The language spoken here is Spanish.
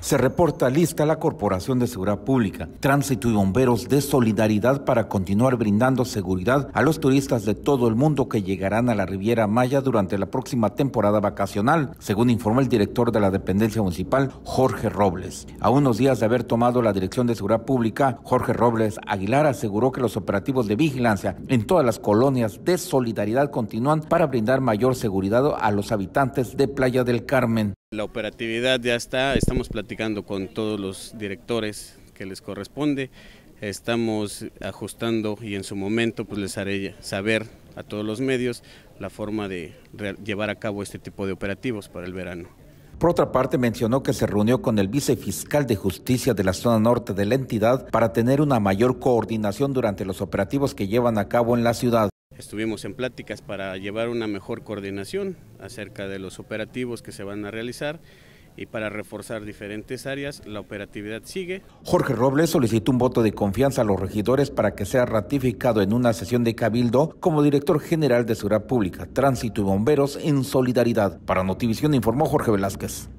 se reporta lista la Corporación de Seguridad Pública, Tránsito y Bomberos de Solidaridad para continuar brindando seguridad a los turistas de todo el mundo que llegarán a la Riviera Maya durante la próxima temporada vacacional, según informó el director de la dependencia municipal, Jorge Robles. A unos días de haber tomado la dirección de Seguridad Pública, Jorge Robles Aguilar aseguró que los operativos de vigilancia en todas las colonias de Solidaridad continúan para brindar mayor seguridad a los habitantes de Playa del Carmen. La operatividad ya está, estamos platicando con todos los directores que les corresponde, estamos ajustando y en su momento pues les haré saber a todos los medios la forma de llevar a cabo este tipo de operativos para el verano. Por otra parte, mencionó que se reunió con el vicefiscal de justicia de la zona norte de la entidad para tener una mayor coordinación durante los operativos que llevan a cabo en la ciudad. Estuvimos en pláticas para llevar una mejor coordinación acerca de los operativos que se van a realizar y para reforzar diferentes áreas, la operatividad sigue. Jorge Robles solicitó un voto de confianza a los regidores para que sea ratificado en una sesión de Cabildo como director general de Seguridad Pública, Tránsito y Bomberos en Solidaridad. Para Notivisión informó Jorge Velázquez.